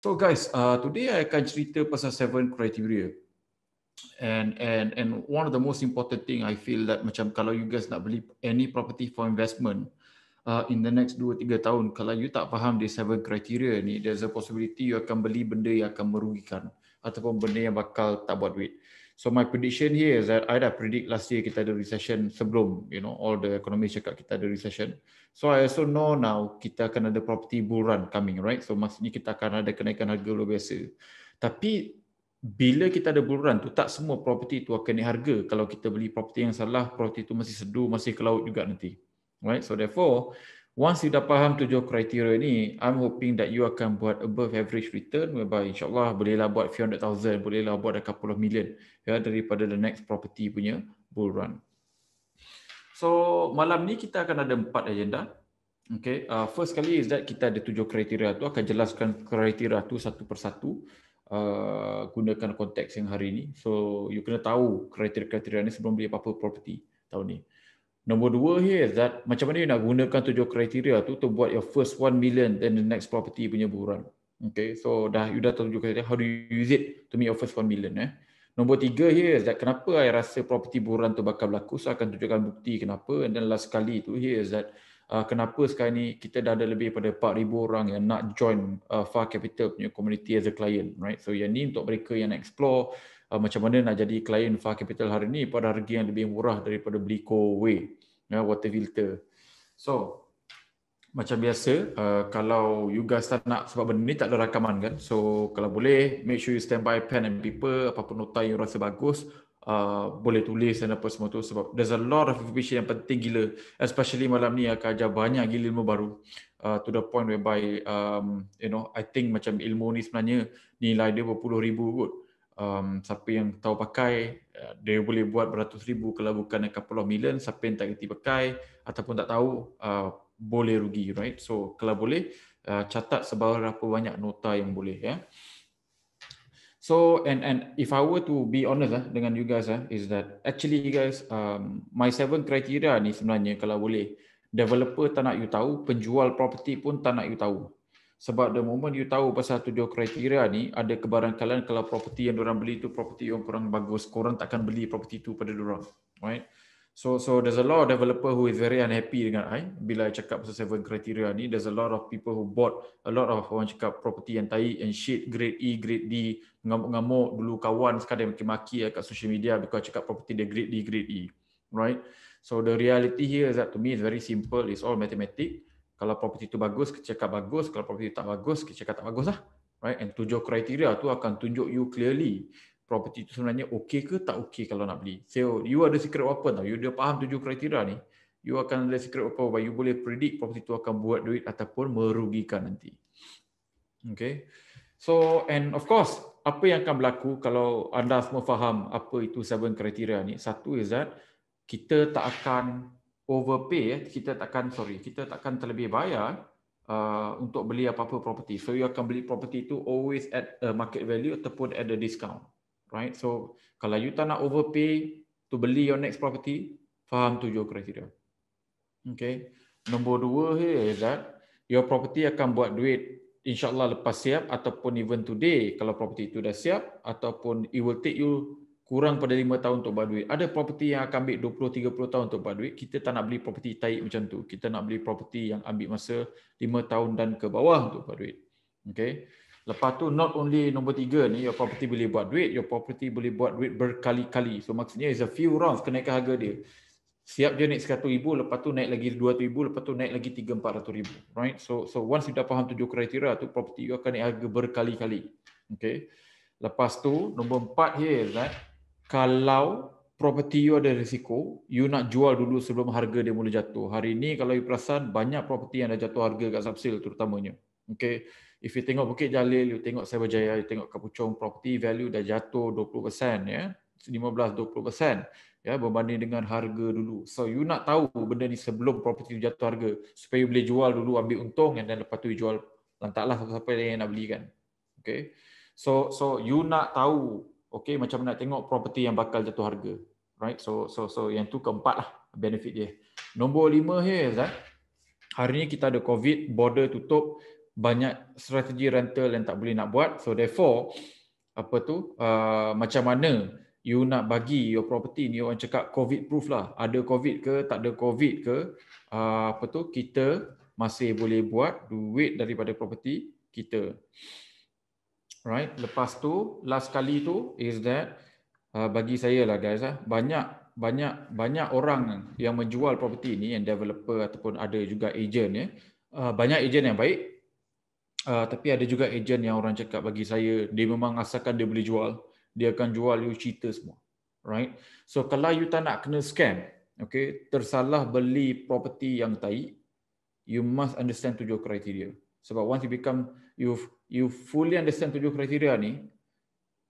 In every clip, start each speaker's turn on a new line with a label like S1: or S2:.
S1: So guys, uh, today I akan cerita pasal seven criteria. And and and one of the most important thing I feel that macam kalau you guys nak beli any property for investment uh, in the next 2-3 tahun, kalau you tak faham the seven criteria ni, there's a possibility you akan beli benda yang akan merugikan ataupun benda yang bakal tak buat duit. So my prediction here is that I dah predict last year kita ada recession sebelum, you know, all the economy cakap kita ada recession. So I also know now kita akan ada property bull run coming, right? So maksudnya kita akan ada kenaikan harga luar biasa. Tapi bila kita ada bull run tu tak semua property tu akan naik harga. Kalau kita beli property yang salah, property tu masih sedu, masih kelaut juga nanti. Right? So therefore, Once you dah faham tujuh kriteria ni, I'm hoping that you akan buat above average return whereby insyaAllah bolehlah buat few hundred thousand, bolehlah buat a couple of million ya, daripada the next property punya bull run. So malam ni kita akan ada empat agenda. Okay, uh, first kali is that kita ada tujuh kriteria tu, akan jelaskan kriteria tu satu persatu uh, gunakan konteks yang hari ni. So you kena tahu kriteria-kriteria ni sebelum beli apa-apa property tahun ni. Nombor dua here is that macam mana you nak gunakan tujuh kriteria tu to buat your first one million then the next property punya buruan. Okay, so dah you dah tujuh kriteria, how do you use it to make your first one million? Eh? Nombor tiga here is that kenapa I rasa property buruan tu bakal berlaku, so akan tunjukkan bukti kenapa. And then last kali tu here is that uh, kenapa sekarang ni kita dah ada lebih daripada 4,000 orang yang nak join uh, Far Capital punya community as a client. right? So yang ni untuk mereka yang nak explore Uh, macam mana nak jadi klien Far Capital hari ini pada harga yang lebih murah daripada beli Co-Way yeah, water filter. So macam biasa uh, kalau you guys tak nak sebab benda ni tak ada rakaman kan. So kalau boleh make sure you stand by pen and paper apa-apa nota yang rasa bagus uh, boleh tulis dan apa semua tu sebab there's a lot of information yang penting gila especially malam ni akan ajar banyak gila ilmu baru uh, to the point whereby um, you know I think macam ilmu ni sebenarnya nilai dia berpuluh ribu kot um, siapa yang tahu pakai uh, dia boleh buat beratus ribu kalau bukan a couple million siapa yang tak kerti pakai ataupun tak tahu uh, boleh rugi right so kalau boleh uh, catat seberapa banyak nota yang boleh ya yeah. so and and if i were to be honest uh, dengan you guys uh, is that actually you guys um, my seven criteria ni sebenarnya kalau boleh developer tak nak you tahu penjual property pun tak nak you tahu sebab the moment you tahu pasal tujuh kriteria ni ada kebarangkalan kalau property yang orang beli tu property yang kurang bagus korang tak akan beli property tu pada orang, right so so there's a lot of developer who is very unhappy dengan I bila I cakap pasal seven kriteria ni there's a lot of people who bought a lot of orang cakap property yang tai and shit grade E grade D ngamuk-ngamuk dulu kawan sekarang maki-maki lah kat social media because cakap property dia grade D grade E right so the reality here is that to me is very simple it's all mathematics kalau property itu bagus, kecekap bagus. Kalau property tak bagus, kecekap tak bagus lah. Right? And tujuh kriteria tu akan tunjuk you clearly property itu sebenarnya okey ke tak okey kalau nak beli. So you ada secret weapon tau. You dah faham tujuh kriteria ni. You akan ada secret weapon bahawa you boleh predict property itu akan buat duit ataupun merugikan nanti. Okay. So and of course, apa yang akan berlaku kalau anda semua faham apa itu seven kriteria ni. Satu is that kita tak akan overpay eh, kita takkan sorry kita takkan terlebih bayar uh, untuk beli apa-apa property so you akan beli property itu always at a market value ataupun at a discount right so kalau you tak nak overpay to beli your next property faham tujuh kriteria okay nombor dua here is that your property akan buat duit insyaallah lepas siap ataupun even today kalau property itu dah siap ataupun it will take you kurang pada 5 tahun untuk bawa duit. Ada property yang akan ambil 20 30 tahun untuk bawa duit. Kita tak nak beli property tai macam tu. Kita nak beli property yang ambil masa 5 tahun dan ke bawah untuk bawa duit. Okey. Lepas tu not only nombor tiga ni your property boleh buat duit, your property boleh buat duit berkali-kali. So maksudnya is a few rounds kenaikan harga dia. Siap je naik 100,000, lepas tu naik lagi 200,000, lepas tu naik lagi 3-400,000. Right? So so once you dah faham tujuh kriteria tu, property you akan naik harga berkali-kali. Okay? Lepas tu, nombor empat here is that kalau property you ada risiko, you nak jual dulu sebelum harga dia mula jatuh. Hari ini kalau you perasan, banyak property yang dah jatuh harga kat subsale terutamanya. Okay. If you tengok Bukit Jalil, you tengok Cyberjaya, you tengok Kapuchong, property value dah jatuh 20%. Ya. 15-20% ya, berbanding dengan harga dulu. So you nak tahu benda ni sebelum property you jatuh harga supaya you boleh jual dulu ambil untung dan lepas tu you jual lantaklah siapa-siapa yang nak beli kan. Okay. So, so you nak tahu okay macam nak tengok property yang bakal jatuh harga right so so so yang tu keempat lah benefit dia nombor lima here is hari ni kita ada covid border tutup banyak strategi rental yang tak boleh nak buat so therefore apa tu uh, macam mana you nak bagi your property ni orang cakap covid proof lah ada covid ke tak ada covid ke uh, apa tu kita masih boleh buat duit daripada property kita right lepas tu last kali tu is that uh, bagi saya lah guys ah banyak banyak banyak orang yang menjual property ni yang developer ataupun ada juga agent ya uh, banyak agent yang baik uh, tapi ada juga agent yang orang cakap bagi saya dia memang asalkan dia boleh jual dia akan jual you cerita semua right so kalau you tak nak kena scam okay tersalah beli property yang tai you must understand tujuh kriteria sebab once you become you've you fully understand tujuh kriteria ni,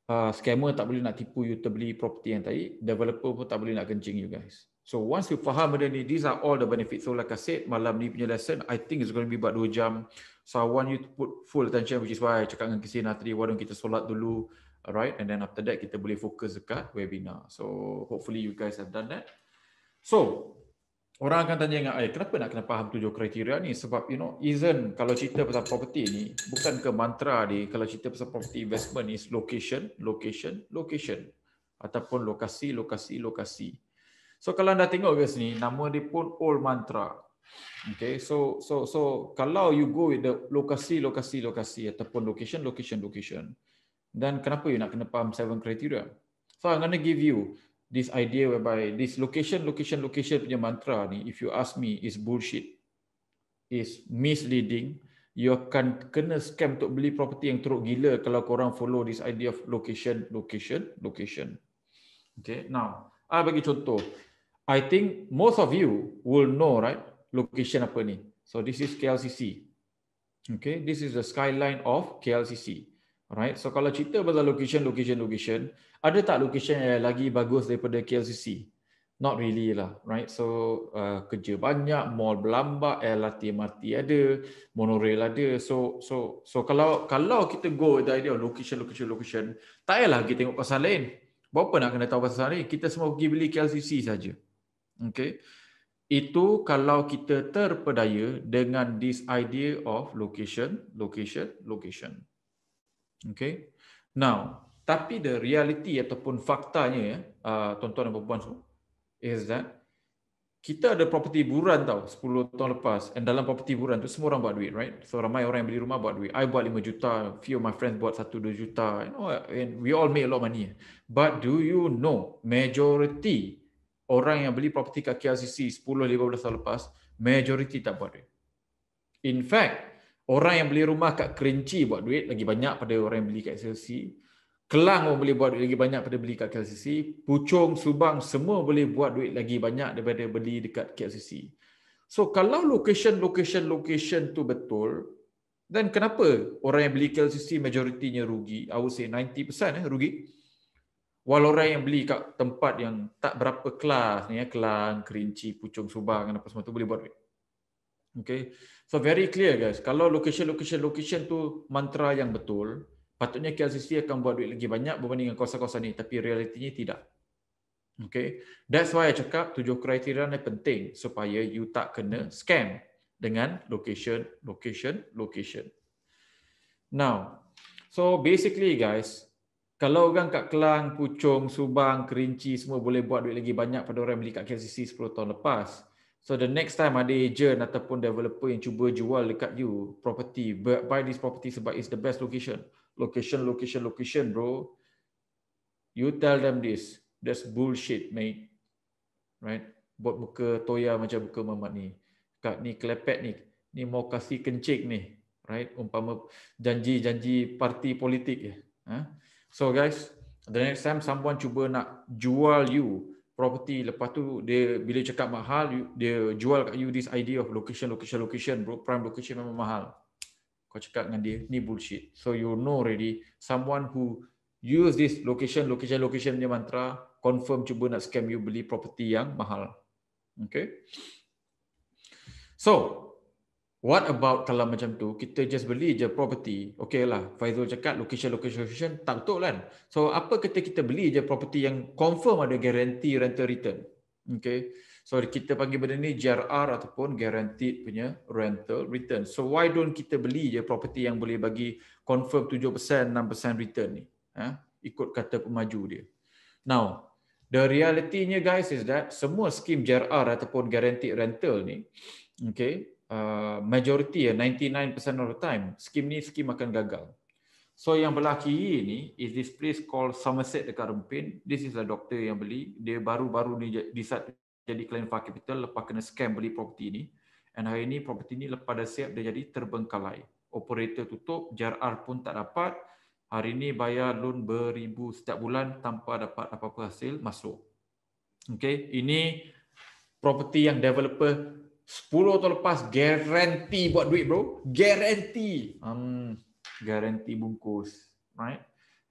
S1: uh, scammer tak boleh nak tipu you terbeli property yang tadi, developer pun tak boleh nak kencing you guys. So once you faham benda ni, these are all the benefits. So like I said, malam ni punya lesson, I think it's going to be about 2 jam. So I want you to put full attention, which is why I cakap dengan Kisina tadi, why kita solat dulu, alright? And then after that, kita boleh fokus dekat webinar. So hopefully you guys have done that. So orang akan tanya dengan eh kenapa nak kena faham tujuh kriteria ni sebab you know Ethan kalau cerita pasal property ni bukan ke mantra dia kalau cerita pasal property investment ni, location location location ataupun lokasi lokasi lokasi so kalau anda tengok guys ni nama dia pun old mantra okay so so so kalau you go with the lokasi lokasi lokasi ataupun location location location dan kenapa you nak kena faham seven kriteria so i'm going to give you this idea whereby this location, location, location punya mantra ni, if you ask me, is bullshit, is misleading. You akan kena scam untuk beli property yang teruk gila kalau korang follow this idea of location, location, location. Okay, now, I bagi contoh. I think most of you will know, right, location apa ni. So this is KLCC. Okay, this is the skyline of KLCC. Alright, so kalau cerita pasal location, location, location, ada tak location yang lagi bagus daripada KLCC? Not really lah, right? So uh, kerja banyak, mall berlambak, LRT MRT ada, monorail ada. So so so kalau kalau kita go the idea of location, location, location, tak payahlah kita tengok pasal lain. Berapa nak kena tahu pasal lain? Kita semua pergi beli KLCC saja. Okay. Itu kalau kita terpedaya dengan this idea of location, location, location. Okay. Now, tapi the reality ataupun faktanya ya, uh, tuan-tuan dan puan-puan semua is that kita ada property buran tau 10 tahun lepas and dalam property buran tu semua orang buat duit right so ramai orang yang beli rumah buat duit i buat 5 juta few of my friends buat 1 2 juta you know and we all make a lot of money but do you know majority orang yang beli property kat KLCC 10 15 tahun lepas majority tak buat duit in fact Orang yang beli rumah kat Kerinci buat duit lagi banyak pada orang yang beli kat SLC. Kelang pun boleh buat duit lagi banyak pada beli kat KLCC. pucung Subang semua boleh buat duit lagi banyak daripada beli dekat KLCC. So kalau location, location, location tu betul, then kenapa orang yang beli KLCC majoritinya rugi? I would say 90% eh, rugi. Walau orang yang beli kat tempat yang tak berapa kelas ni, ya, Kelang, Kerinci, pucung Subang dan apa semua tu boleh buat duit. Okay. So very clear guys, kalau location location location tu mantra yang betul, patutnya KLCC akan buat duit lagi banyak berbanding dengan kawasan-kawasan ni tapi realitinya tidak. Okay, that's why I cakap tujuh kriteria ni penting supaya you tak kena scam dengan location, location, location. Now, so basically guys, kalau orang kat Kelang, Puchong, Subang, Kerinci semua boleh buat duit lagi banyak pada orang beli kat KLCC 10 tahun lepas, So the next time ada agent ataupun developer yang cuba jual dekat you property, buy this property sebab it's the best location. Location, location, location bro. You tell them this. That's bullshit mate. Right? Buat muka toya macam muka mamat ni. Kat ni kelepet ni. Ni mau kasih kencing ni. Right? Umpama janji-janji parti politik. ya. Ha? So guys, the next time someone cuba nak jual you property lepas tu dia bila cakap mahal dia jual kat you this idea of location location location bro prime location memang mahal kau cakap dengan dia ni bullshit so you know already someone who use this location location location ni mantra confirm cuba nak scam you beli property yang mahal okay so What about kalau macam tu, kita just beli je property. Okay lah, Faizul cakap location, location, location, tak betul kan? So, apa kata kita beli je property yang confirm ada guarantee rental return? Okay. So, kita panggil benda ni GRR ataupun guaranteed punya rental return. So, why don't kita beli je property yang boleh bagi confirm 7%, 6% return ni? Eh? Ikut kata pemaju dia. Now, the realitynya guys is that semua skim GRR ataupun guaranteed rental ni, okay, Uh, majority ya 99% of the time skim ni skim akan gagal. So yang berlaki ni is this place called Somerset dekat Rumpin. This is a doctor yang beli. Dia baru-baru ni decide jadi client for capital lepas kena scam beli property ni. And hari ni property ni lepas dah siap dia jadi terbengkalai. Operator tutup, JRR pun tak dapat. Hari ni bayar loan beribu setiap bulan tanpa dapat apa-apa hasil masuk. Okay, ini property yang developer Sepuluh tahun lepas garanti buat duit bro. Garanti. Um, hmm, guarantee bungkus. Right?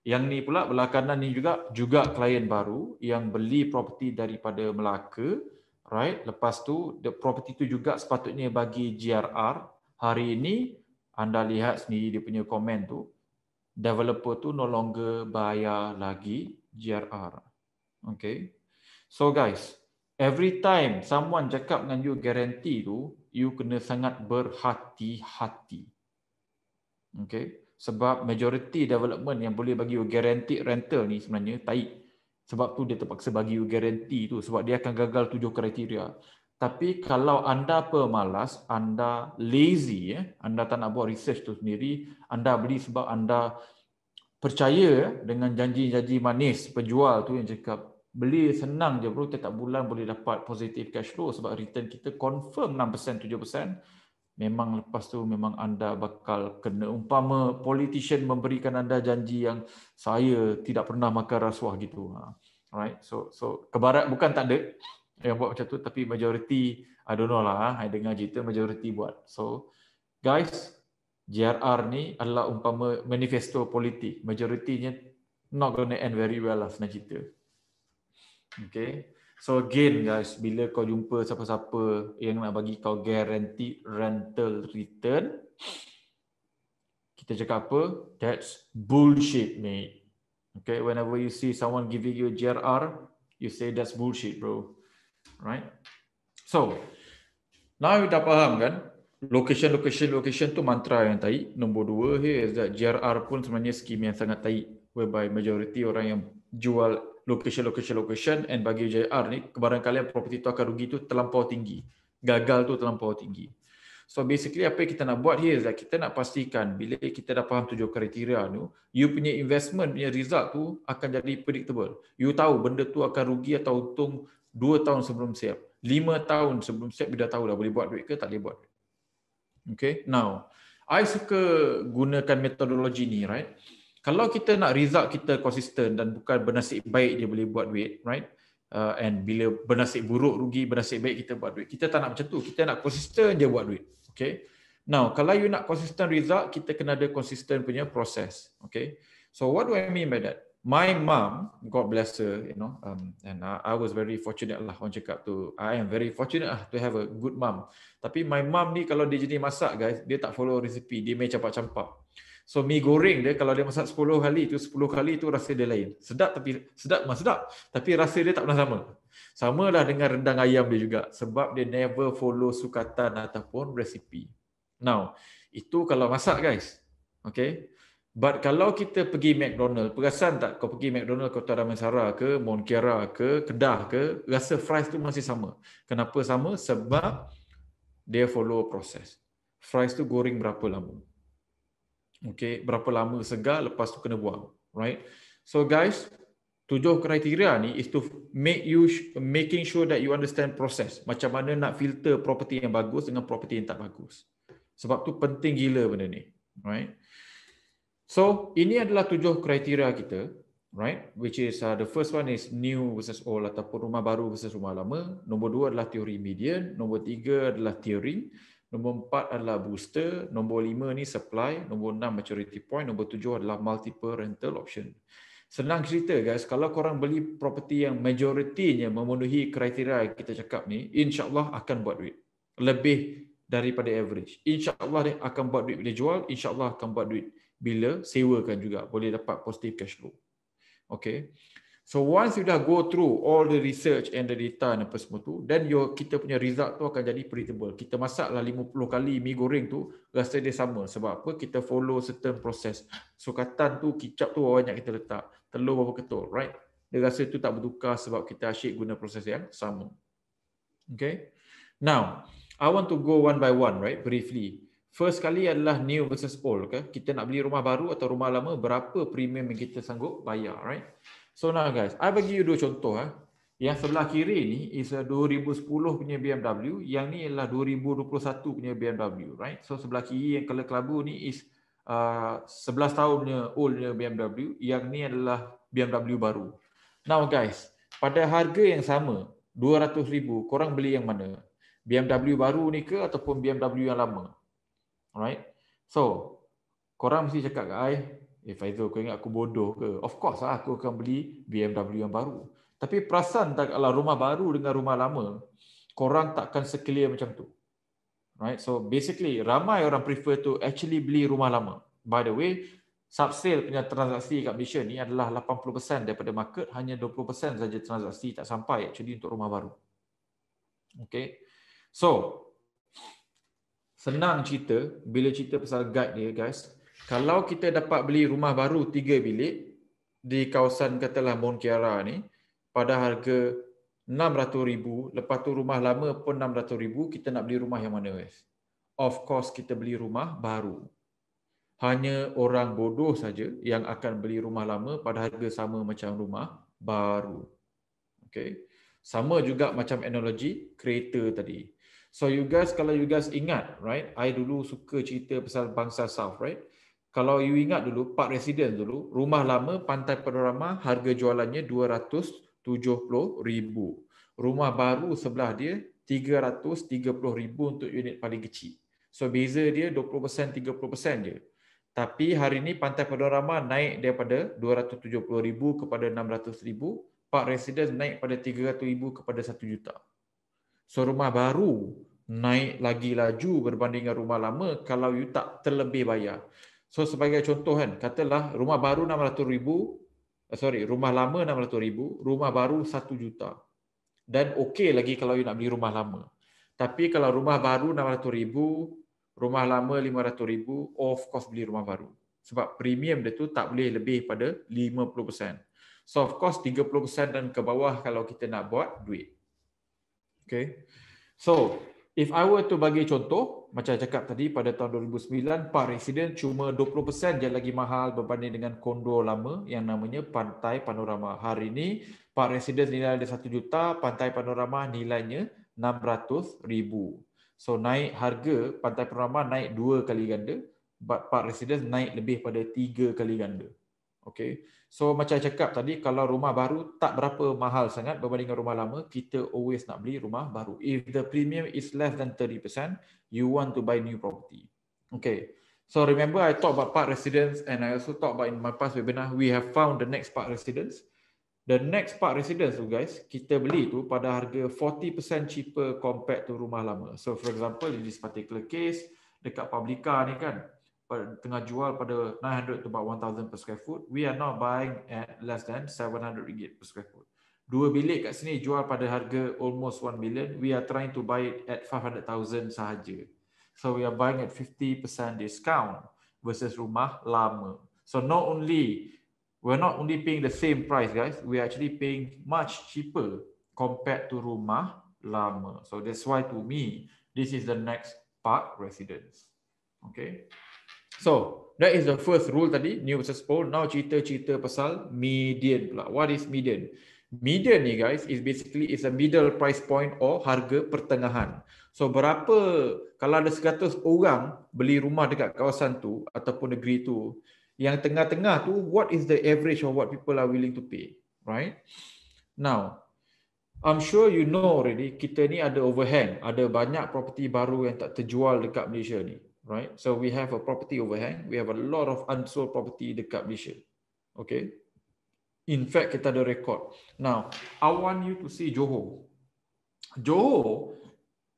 S1: Yang ni pula belakangan ni juga juga klien baru yang beli properti daripada Melaka. Right? Lepas tu the property tu juga sepatutnya bagi GRR. Hari ini anda lihat sendiri dia punya komen tu. Developer tu no longer bayar lagi GRR. Okay. So guys, every time someone cakap dengan you guarantee tu, you kena sangat berhati-hati. Okay? Sebab majority development yang boleh bagi you guarantee rental ni sebenarnya tai. Sebab tu dia terpaksa bagi you guarantee tu sebab dia akan gagal tujuh kriteria. Tapi kalau anda pemalas, anda lazy, eh, anda tak nak buat research tu sendiri, anda beli sebab anda percaya dengan janji-janji manis penjual tu yang cakap beli senang je bro tetap bulan boleh dapat positif cash flow sebab return kita confirm 6% 7% memang lepas tu memang anda bakal kena umpama politician memberikan anda janji yang saya tidak pernah makan rasuah gitu ha right so so kebarat bukan tak ada yang buat macam tu tapi majority i don't know lah ha. i dengar cerita majority buat so guys GRR ni adalah umpama manifesto politik majoritinya not going to end very well lah sebenarnya cerita Okay. So again guys, bila kau jumpa siapa-siapa yang nak bagi kau guaranteed rental return, kita cakap apa? That's bullshit, mate. Okay, whenever you see someone giving you GRR, you say that's bullshit, bro. Right? So, now you dah faham kan? Location, location, location tu mantra yang taik. Nombor dua here is that GRR pun sebenarnya skim yang sangat taik. Whereby majority orang yang jual location, location, location and bagi JR ni kebarangkalian property tu akan rugi tu terlampau tinggi. Gagal tu terlampau tinggi. So basically apa yang kita nak buat here is kita nak pastikan bila kita dah faham tujuh kriteria tu, you punya investment punya result tu akan jadi predictable. You tahu benda tu akan rugi atau untung 2 tahun sebelum siap. 5 tahun sebelum siap dia dah tahu dah boleh buat duit ke tak boleh buat. Okay, now. I suka gunakan metodologi ni, right? kalau kita nak result kita konsisten dan bukan bernasib baik dia boleh buat duit, right? Uh, and bila bernasib buruk rugi, bernasib baik kita buat duit. Kita tak nak macam tu. Kita nak konsisten dia buat duit. Okay. Now, kalau you nak konsisten result, kita kena ada konsisten punya proses. Okay. So what do I mean by that? My mom, God bless her, you know, um, and I, I was very fortunate lah orang cakap tu. I am very fortunate lah to have a good mom. Tapi my mom ni kalau dia jadi masak guys, dia tak follow recipe. Dia main campak-campak. So mi goreng dia kalau dia masak 10 kali tu 10 kali tu rasa dia lain. Sedap tapi sedap memang sedap tapi rasa dia tak pernah sama. Samalah dengan rendang ayam dia juga sebab dia never follow sukatan ataupun resipi. Now, itu kalau masak guys. Okay. But kalau kita pergi McDonald, perasan tak kau pergi McDonald Kota Damansara ke Monkera ke Kedah ke, rasa fries tu masih sama. Kenapa sama? Sebab dia follow proses. Fries tu goreng berapa lama? Okay, berapa lama segar lepas tu kena buang. Right. So guys, tujuh kriteria ni is to make you making sure that you understand process. Macam mana nak filter property yang bagus dengan property yang tak bagus. Sebab tu penting gila benda ni. Right. So, ini adalah tujuh kriteria kita. Right. Which is uh, the first one is new versus old ataupun rumah baru versus rumah lama. Nombor dua adalah teori median. Nombor tiga adalah tiering. Nombor empat adalah booster, nombor lima ni supply, nombor enam maturity point, nombor tujuh adalah multiple rental option. Senang cerita guys, kalau korang beli property yang majoritinya memenuhi kriteria yang kita cakap ni, insyaAllah akan buat duit. Lebih daripada average. InsyaAllah dia akan buat duit bila jual, insyaAllah akan buat duit bila sewakan juga. Boleh dapat positive cash flow. Okay. So once you dah go through all the research and the data and apa semua tu, then your kita punya result tu akan jadi predictable. Kita masak lah 50 kali mi goreng tu rasa dia sama. Sebab apa? Kita follow certain process. Sukatan tu, kicap tu banyak kita letak. Telur berapa ketul, right? Dia rasa tu tak bertukar sebab kita asyik guna proses yang sama. Okay. Now, I want to go one by one, right? Briefly. First kali adalah new versus old. Okay? Kita nak beli rumah baru atau rumah lama, berapa premium yang kita sanggup bayar, right? So now guys, I bagi you dua contoh ah. Yang sebelah kiri ni is a 2010 punya BMW, yang ni ialah 2021 punya BMW, right? So sebelah kiri yang color kelabu ni is uh, 11 tahun punya old punya BMW, yang ni adalah BMW baru. Now guys, pada harga yang sama, 200,000, korang beli yang mana? BMW baru ni ke ataupun BMW yang lama? Alright? So, korang mesti cakap ke saya, Eh Faizul kau ingat aku bodoh ke? Of course lah aku akan beli BMW yang baru. Tapi perasan tak kalau rumah baru dengan rumah lama, korang takkan seclear macam tu. Right? So basically ramai orang prefer to actually beli rumah lama. By the way, sub sale punya transaksi kat Malaysia ni adalah 80% daripada market, hanya 20% saja transaksi tak sampai actually untuk rumah baru. Okay. So, senang cerita, bila cerita pasal guide dia guys, kalau kita dapat beli rumah baru 3 bilik di kawasan katalah Mount Kiara ni pada harga 600,000 lepas tu rumah lama pun 600,000 kita nak beli rumah yang mana wes of course kita beli rumah baru hanya orang bodoh saja yang akan beli rumah lama pada harga sama macam rumah baru Okay, sama juga macam analogi kereta tadi so you guys kalau you guys ingat right i dulu suka cerita pasal bangsa south right kalau you ingat dulu park residence dulu rumah lama pantai panorama harga jualannya 270,000. Rumah baru sebelah dia 330,000 untuk unit paling kecil. So beza dia 20% 30% je. Tapi hari ini pantai panorama naik daripada 270,000 kepada 600,000, park residence naik pada 300,000 kepada 1 juta. So rumah baru naik lagi laju berbanding dengan rumah lama kalau you tak terlebih bayar. So sebagai contoh kan, katalah rumah baru rm ribu eh, sorry, rumah lama rm ribu rumah baru RM1 juta. Dan okey lagi kalau you nak beli rumah lama. Tapi kalau rumah baru rm ribu rumah lama rm ribu of course beli rumah baru. Sebab premium dia tu tak boleh lebih pada 50%. So of course 30% dan ke bawah kalau kita nak buat duit. Okay. So If I were to bagi contoh, macam saya cakap tadi pada tahun 2009, Park Residence cuma 20% je lagi mahal berbanding dengan kondo lama yang namanya Pantai Panorama. Hari ini, Park Residence nilai dia 1 juta, Pantai Panorama nilainya 600 ribu. So naik harga Pantai Panorama naik 2 kali ganda, but Park Residence naik lebih pada 3 kali ganda. Okay. So macam saya cakap tadi, kalau rumah baru tak berapa mahal sangat berbanding rumah lama, kita always nak beli rumah baru. If the premium is less than 30%, you want to buy new property. Okay. So remember I talk about part residence and I also talk about in my past webinar, we have found the next part residence. The next part residence tu guys, kita beli tu pada harga 40% cheaper compared to rumah lama. So for example, in this particular case, dekat Publica ni kan, pada, tengah jual pada 900 to about 1000 per square foot we are now buying at less than 700 ringgit per square foot dua bilik kat sini jual pada harga almost 1 million we are trying to buy it at 500000 sahaja so we are buying at 50% discount versus rumah lama so not only we're not only paying the same price guys we are actually paying much cheaper compared to rumah lama so that's why to me this is the next park residence okay So that is the first rule tadi, new versus old. Now cerita-cerita pasal median pula. What is median? Median ni guys is basically is a middle price point or harga pertengahan. So berapa kalau ada 100 orang beli rumah dekat kawasan tu ataupun negeri tu yang tengah-tengah tu what is the average of what people are willing to pay, right? Now I'm sure you know already kita ni ada overhang, ada banyak property baru yang tak terjual dekat Malaysia ni right? So we have a property overhang. We have a lot of unsold property dekat Malaysia. Okay. In fact, kita ada record. Now, I want you to see Johor. Johor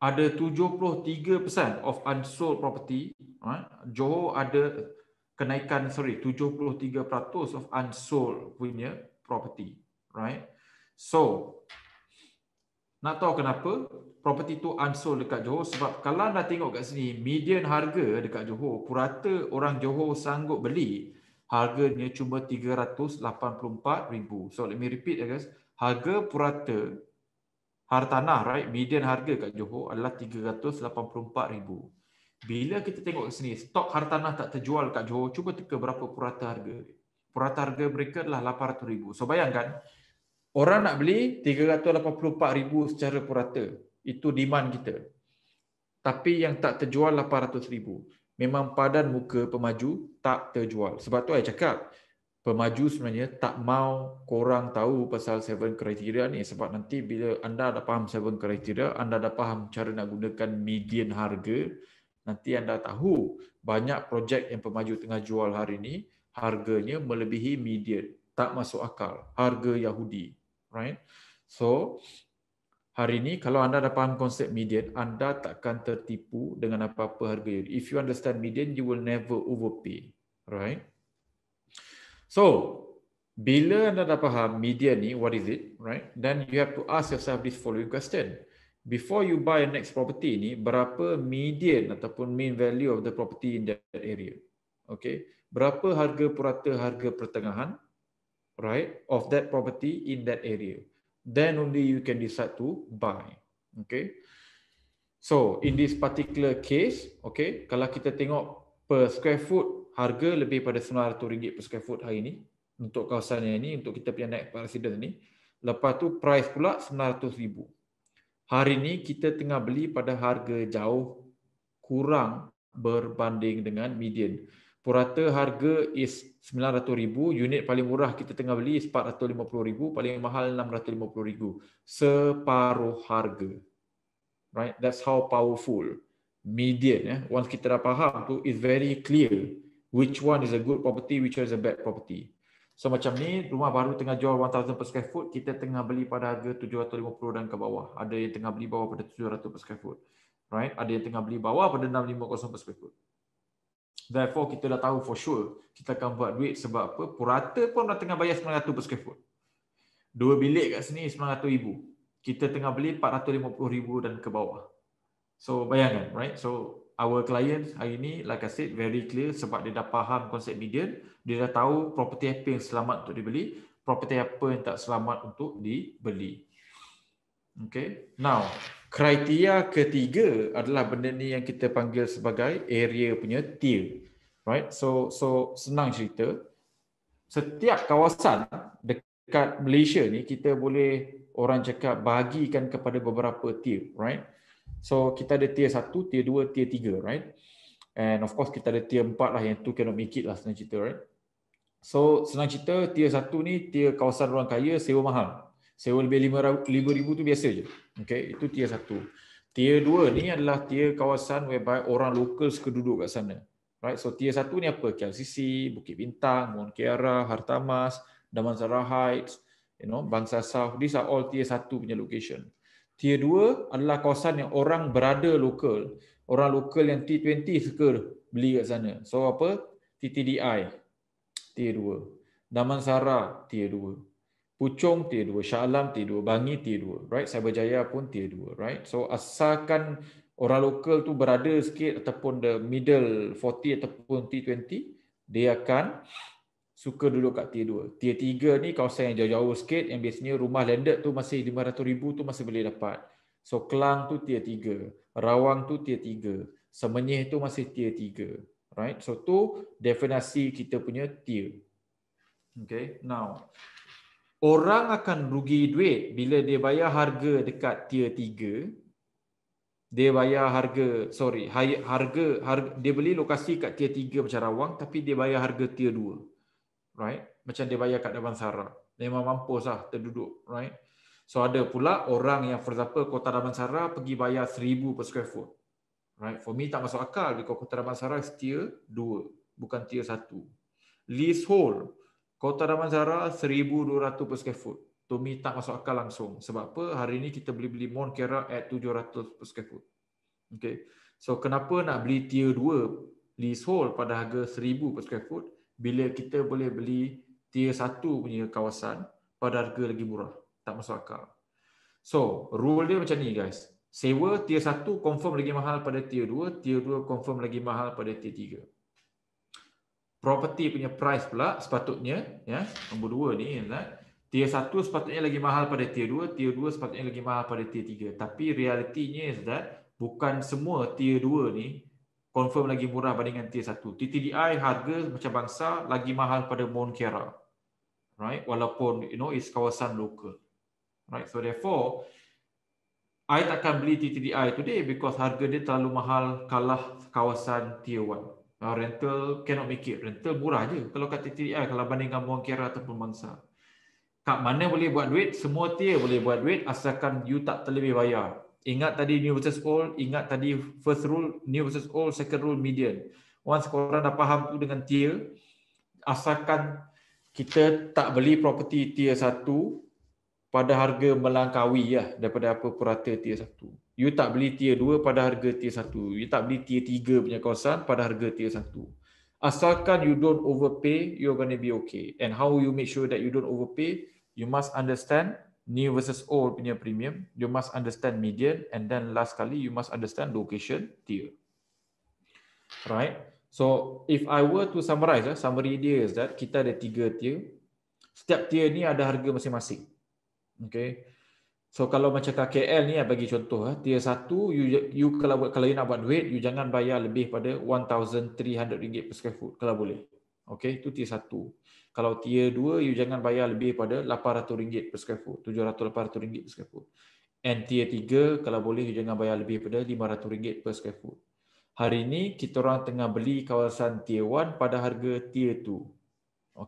S1: ada 73% of unsold property. Right? Johor ada kenaikan, sorry, 73% of unsold punya property. Right? So, nak tahu kenapa? Property tu unsold dekat Johor sebab kalau anda tengok kat sini median harga dekat Johor purata orang Johor sanggup beli harganya cuma 384,000. So let me repeat ya guys. Harga purata hartanah right median harga dekat Johor adalah 384,000. Bila kita tengok kat sini stok hartanah tak terjual dekat Johor cuba teka berapa purata harga. Purata harga mereka adalah 800,000. So bayangkan Orang nak beli 384,000 secara purata. Itu demand kita. Tapi yang tak terjual 800,000. Memang padan muka pemaju tak terjual. Sebab tu saya cakap, pemaju sebenarnya tak mau korang tahu pasal seven criteria ni. Sebab nanti bila anda dah faham seven criteria, anda dah faham cara nak gunakan median harga, nanti anda tahu banyak projek yang pemaju tengah jual hari ini harganya melebihi median tak masuk akal harga Yahudi right so hari ini kalau anda dah faham konsep median anda takkan tertipu dengan apa-apa harga if you understand median you will never overpay right so bila anda dah faham median ni what is it right then you have to ask yourself this following question before you buy a next property ni berapa median ataupun mean value of the property in that area okay berapa harga purata harga pertengahan right of that property in that area then only you can decide to buy okay so in this particular case okay kalau kita tengok per square foot harga lebih pada RM900 per square foot hari ini untuk kawasan yang ini untuk kita punya naik residence ni lepas tu price pula RM900,000 hari ini kita tengah beli pada harga jauh kurang berbanding dengan median purata harga is 900,000 unit paling murah kita tengah beli 450,000 paling mahal 650,000 separuh harga right that's how powerful median eh once kita dah faham tu is very clear which one is a good property which one is a bad property so macam ni rumah baru tengah jual 1000 per square foot kita tengah beli pada harga 750 dan ke bawah ada yang tengah beli bawah pada 700 per square foot right ada yang tengah beli bawah pada 650 per square foot Therefore kita dah tahu for sure kita akan buat duit sebab apa? Purata pun dah tengah bayar 900 per square foot. Dua bilik kat sini 900,000. Kita tengah beli 450,000 dan ke bawah. So bayangkan, right? So our client hari ini like I said very clear sebab dia dah faham konsep median, dia dah tahu property apa yang selamat untuk dibeli, property apa yang tak selamat untuk dibeli. Okay, now kriteria ketiga adalah benda ni yang kita panggil sebagai area punya tier right so so senang cerita setiap kawasan dekat Malaysia ni kita boleh orang cakap bahagikan kepada beberapa tier right so kita ada tier 1 tier 2 tier 3 right and of course kita ada tier 4 lah yang tu kena mikit lah senang cerita right so senang cerita tier 1 ni tier kawasan orang kaya sewa mahal sewa lebih RM5,000 tu biasa je. Okay, itu tier satu. Tier dua ni adalah tier kawasan whereby orang lokal suka kat sana. Right, so tier satu ni apa? KLCC, Bukit Bintang, Mount Kiara, Hartamas, Damansara Heights, you know, Bangsa South. These are all tier satu punya location. Tier dua adalah kawasan yang orang berada lokal. Orang lokal yang T20 suka beli kat sana. So apa? TTDI, tier dua. Damansara, tier dua. Kuchong tier 2, Shah Alam 2, Bangi tier 2, right? Cyberjaya pun tier 2, right? So asalkan orang lokal tu berada sikit ataupun the middle 40 ataupun T20, dia akan suka duduk kat tier 2. Tier 3 ni kawasan yang jauh-jauh sikit yang biasanya rumah landed tu masih 500,000 tu masih boleh dapat. So Kelang tu tier 3, Rawang tu tier 3, Semenyih tu masih tier 3. Right? So tu definasi kita punya tier. Okay, now orang akan rugi duit bila dia bayar harga dekat tier 3 dia bayar harga sorry harga, harga dia beli lokasi kat tier 3 macam Rawang tapi dia bayar harga tier 2 right macam dia bayar kat Damansara memang mampuslah terduduk right so ada pula orang yang for example kota Damansara pergi bayar 1000 per square foot right for me tak masuk akal di kota Damansara tier 2 bukan tier 1 leasehold Kota Damansara 1200 per square foot. To tak masuk akal langsung. Sebab apa? Hari ini kita beli-beli Mount Kera at 700 per square foot. Okay. So kenapa nak beli tier 2 leasehold pada harga 1000 per square foot bila kita boleh beli tier 1 punya kawasan pada harga lagi murah. Tak masuk akal. So, rule dia macam ni guys. Sewa tier 1 confirm lagi mahal pada tier 2, tier 2 confirm lagi mahal pada tier 3 property punya price pula sepatutnya ya nombor dua ni ya, tier 1 sepatutnya lagi mahal pada tier 2 tier 2 sepatutnya lagi mahal pada tier 3 tapi realitinya is that bukan semua tier 2 ni confirm lagi murah bandingkan tier 1 TTDI harga macam bangsa lagi mahal pada Mount Kera right walaupun you know is kawasan lokal right so therefore I takkan beli TTDI today because harga dia terlalu mahal kalah kawasan tier 1 uh, rental cannot make it. Rental murah aja. kalau kat TTI kalau bandingkan buang kira ataupun mangsa. Kat mana boleh buat duit? Semua tier boleh buat duit asalkan you tak terlebih bayar. Ingat tadi new versus old, ingat tadi first rule, new versus old, second rule, median. Once korang dah faham tu dengan tier, asalkan kita tak beli property tier 1 pada harga melangkawi ya daripada apa purata tier 1 you tak beli tier 2 pada harga tier 1 you tak beli tier 3 punya kawasan pada harga tier 1 asalkan you don't overpay you're going to be okay and how you make sure that you don't overpay you must understand new versus old punya premium you must understand median and then last kali you must understand location tier right so if i were to summarize eh, summary dia is that kita ada tiga tier setiap tier ni ada harga masing-masing okay So kalau macam KKL ni eh, bagi contoh eh tier 1 you you kalau kalau you nak buat duit you jangan bayar lebih pada 1300 ringgit per square foot kalau boleh. Okey, itu tier 1. Kalau tier 2 you jangan bayar lebih pada 800 ringgit per square foot, 700 800 ringgit per square foot. And tier 3 kalau boleh you jangan bayar lebih pada 500 ringgit per square foot. Hari ini kita orang tengah beli kawasan tier 1 pada harga tier 2.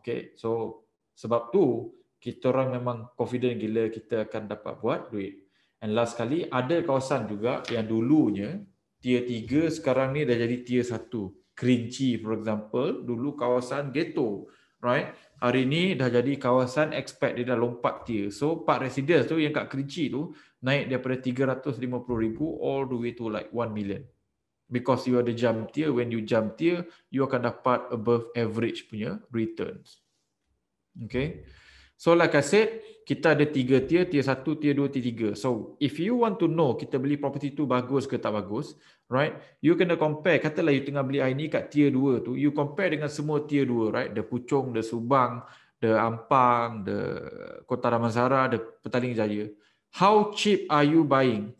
S1: Okey, so sebab tu kita orang memang confident gila kita akan dapat buat duit. And last sekali, ada kawasan juga yang dulunya tier 3 sekarang ni dah jadi tier 1. Kerinci for example, dulu kawasan ghetto. Right? Hari ni dah jadi kawasan expat, dia dah lompat tier. So, part residence tu yang kat Kerinci tu naik daripada 350,000 all the way to like 1 million. Because you are the jump tier, when you jump tier, you akan dapat above average punya returns. Okay? So like I said, kita ada tiga tier, tier satu, tier dua, tier tiga. So if you want to know kita beli property tu bagus ke tak bagus, right? You kena compare, katalah you tengah beli air ni kat tier dua tu, you compare dengan semua tier dua, right? The Puchong, The Subang, The Ampang, The Kota Damansara, The Petaling Jaya. How cheap are you buying?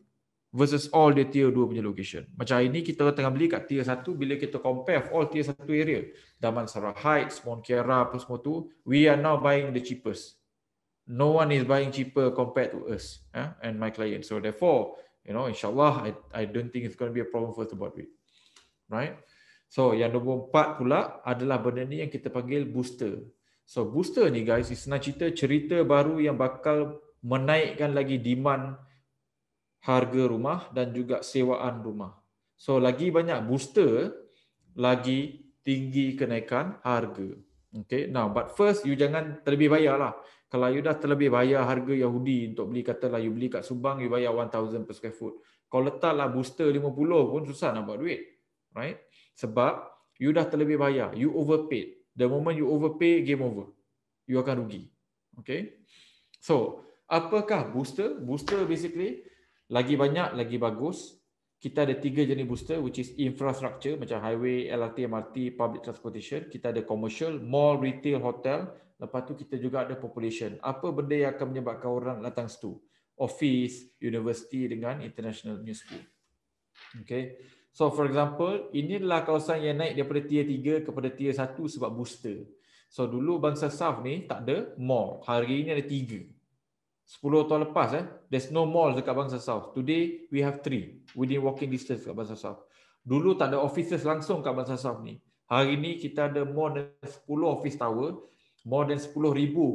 S1: versus all the tier 2 punya location. Macam hari ni kita tengah beli kat tier 1 bila kita compare all tier 1 area Damansara Heights, Mount Kiara apa semua tu, we are now buying the cheapest. No one is buying cheaper compared to us eh, and my client. So therefore, you know, insyaAllah, I I don't think it's going to be a problem first about it. Right? So yang nombor empat pula adalah benda ni yang kita panggil booster. So booster ni guys, is senang cerita cerita baru yang bakal menaikkan lagi demand harga rumah dan juga sewaan rumah. So lagi banyak booster, lagi tinggi kenaikan harga. Okay, now but first you jangan terlebih bayar lah. Kalau you dah terlebih bayar harga Yahudi untuk beli katalah you beli kat Subang, you bayar 1,000 per square foot. Kau letaklah booster 50 pun susah nak buat duit. Right? Sebab you dah terlebih bayar, you overpaid. The moment you overpay, game over. You akan rugi. Okay? So, apakah booster? Booster basically, lagi banyak lagi bagus kita ada tiga jenis booster which is infrastructure macam highway LRT MRT public transportation kita ada commercial mall retail hotel lepas tu kita juga ada population apa benda yang akan menyebabkan orang datang situ office university dengan international new school Okay. so for example ini adalah kawasan yang naik daripada tier 3 kepada tier 1 sebab booster so dulu bangsa south ni tak ada mall hari ini ada tiga 10 tahun lepas eh there's no malls dekat bangsa south today we have three within walking distance dekat bangsa south dulu tak ada offices langsung kat bangsa south ni hari ni kita ada more than 10 office tower more than 10000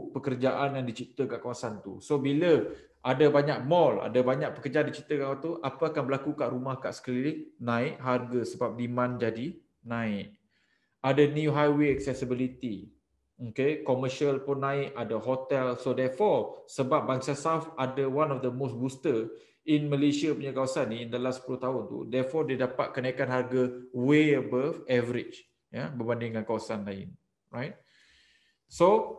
S1: pekerjaan yang dicipta kat kawasan tu so bila ada banyak mall ada banyak pekerja dicipta kat tu apa akan berlaku kat rumah kat sekeliling naik harga sebab demand jadi naik ada new highway accessibility okay commercial pun naik ada hotel so therefore sebab bangsa South ada one of the most booster in Malaysia punya kawasan ni in the last 10 tahun tu therefore dia dapat kenaikan harga way above average ya yeah, berbanding dengan kawasan lain right so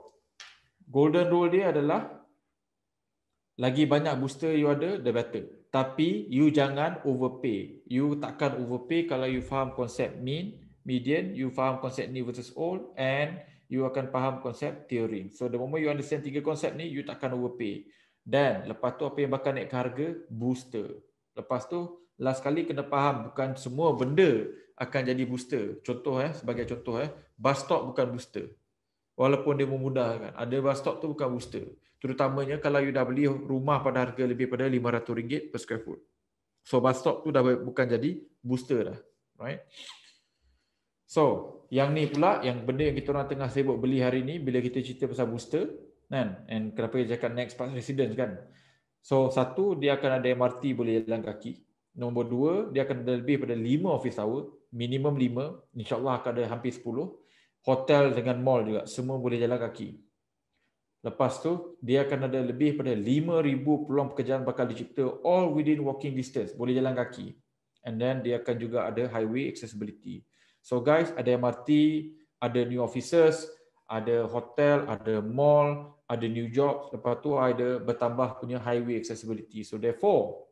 S1: golden rule dia adalah lagi banyak booster you ada the better tapi you jangan overpay you takkan overpay kalau you faham konsep mean median you faham konsep new versus old and you akan faham konsep teori. So the moment you understand tiga konsep ni, you takkan overpay. Dan lepas tu apa yang bakal naik harga? Booster. Lepas tu last kali kena faham bukan semua benda akan jadi booster. Contoh eh, sebagai contoh eh, bus stop bukan booster. Walaupun dia memudahkan. Ada bus stop tu bukan booster. Terutamanya kalau you dah beli rumah pada harga lebih pada RM500 per square foot. So bus stop tu dah bukan jadi booster dah. Right? So, yang ni pula yang benda yang kita orang tengah sibuk beli hari ni bila kita cerita pasal booster kan and kenapa dia cakap next pass residence kan so satu dia akan ada MRT boleh jalan kaki nombor dua dia akan ada lebih pada lima office hour minimum lima insyaallah akan ada hampir sepuluh hotel dengan mall juga semua boleh jalan kaki lepas tu dia akan ada lebih pada 5000 peluang pekerjaan bakal dicipta all within walking distance boleh jalan kaki and then dia akan juga ada highway accessibility So guys, ada MRT, ada new offices, ada hotel, ada mall, ada new jobs, lepas tu ada bertambah punya highway accessibility. So therefore,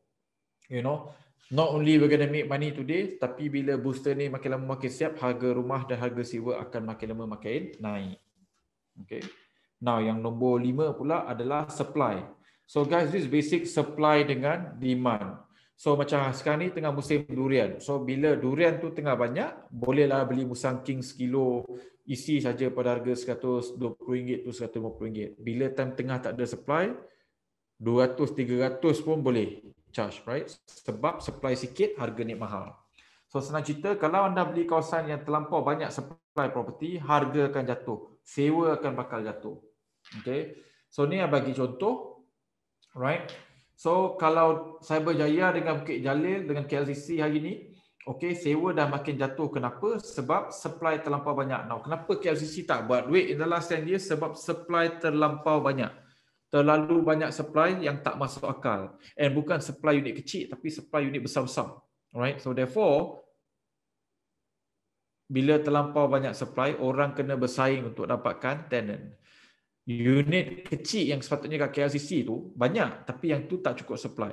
S1: you know, not only we're going to make money today, tapi bila booster ni makin lama makin siap, harga rumah dan harga sewa akan makin lama makin naik. Okay. Now yang nombor lima pula adalah supply. So guys, this basic supply dengan demand. So macam sekarang ni tengah musim durian. So bila durian tu tengah banyak, bolehlah beli musang king sekilo isi saja pada harga RM120 tu RM150. Bila time tengah tak ada supply, 200 300 pun boleh charge, right? Sebab supply sikit, harga ni mahal. So senang cerita, kalau anda beli kawasan yang terlampau banyak supply property, harga akan jatuh. Sewa akan bakal jatuh. Okay. So ni yang bagi contoh. Right. So kalau Cyberjaya dengan Bukit Jalil dengan KLCC hari ini, okey sewa dah makin jatuh kenapa? Sebab supply terlampau banyak. Now kenapa KLCC tak buat duit in the last 10 years? Sebab supply terlampau banyak. Terlalu banyak supply yang tak masuk akal. And bukan supply unit kecil tapi supply unit besar-besar. Alright, so therefore bila terlampau banyak supply, orang kena bersaing untuk dapatkan tenant unit kecil yang sepatutnya kat KLCC tu banyak tapi yang tu tak cukup supply.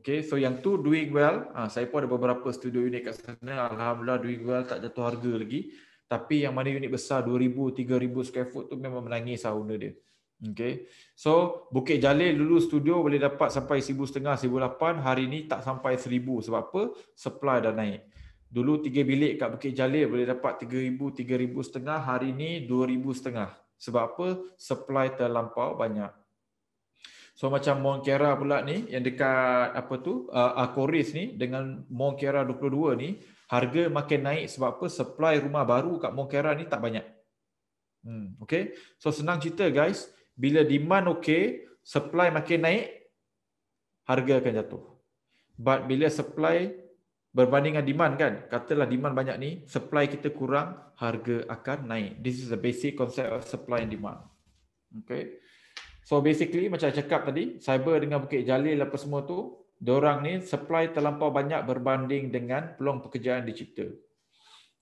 S1: Okay, so yang tu doing well. Ha, saya pun ada beberapa studio unit kat sana. Alhamdulillah doing well tak jatuh harga lagi. Tapi yang mana unit besar 2,000, 3,000 square foot tu memang menangis owner lah dia. Okay. So Bukit Jalil dulu studio boleh dapat sampai 1,500, 1,800. Hari ni tak sampai 1,000. Sebab apa? Supply dah naik. Dulu 3 bilik kat Bukit Jalil boleh dapat 3,000, 3000 setengah. Hari ni setengah. Sebab apa? Supply terlampau banyak. So macam Mount pula ni yang dekat apa tu uh, Akoris ni dengan Mount Kera 22 ni harga makin naik sebab apa supply rumah baru kat Mount ni tak banyak. Hmm, okay. So senang cerita guys, bila demand okay, supply makin naik, harga akan jatuh. But bila supply berbandingan demand kan katalah demand banyak ni supply kita kurang harga akan naik this is the basic concept of supply and demand okay so basically macam cakap tadi cyber dengan bukit jalil apa semua tu orang ni supply terlampau banyak berbanding dengan peluang pekerjaan dicipta